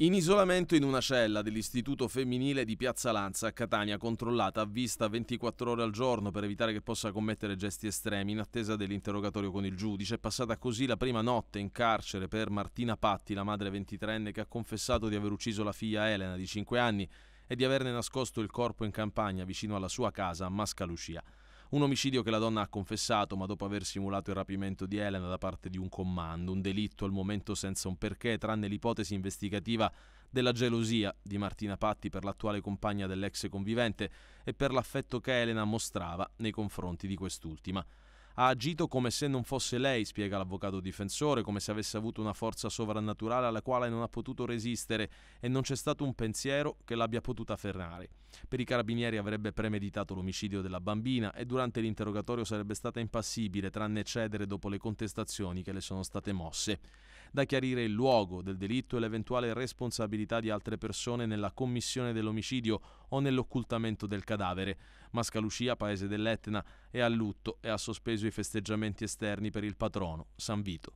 In isolamento in una cella dell'istituto femminile di Piazza Lanza a Catania, controllata a vista 24 ore al giorno per evitare che possa commettere gesti estremi, in attesa dell'interrogatorio con il giudice, è passata così la prima notte in carcere per Martina Patti, la madre 23enne che ha confessato di aver ucciso la figlia Elena di 5 anni e di averne nascosto il corpo in campagna vicino alla sua casa a Mascalucia. Un omicidio che la donna ha confessato, ma dopo aver simulato il rapimento di Elena da parte di un comando, un delitto al momento senza un perché, tranne l'ipotesi investigativa della gelosia di Martina Patti per l'attuale compagna dell'ex convivente e per l'affetto che Elena mostrava nei confronti di quest'ultima. Ha agito come se non fosse lei, spiega l'avvocato difensore, come se avesse avuto una forza sovrannaturale alla quale non ha potuto resistere e non c'è stato un pensiero che l'abbia potuta fermare. Per i carabinieri avrebbe premeditato l'omicidio della bambina e durante l'interrogatorio sarebbe stata impassibile, tranne cedere dopo le contestazioni che le sono state mosse da chiarire il luogo del delitto e l'eventuale responsabilità di altre persone nella commissione dell'omicidio o nell'occultamento del cadavere. Mascalucia, paese dell'Etna, è a lutto e ha sospeso i festeggiamenti esterni per il patrono, San Vito.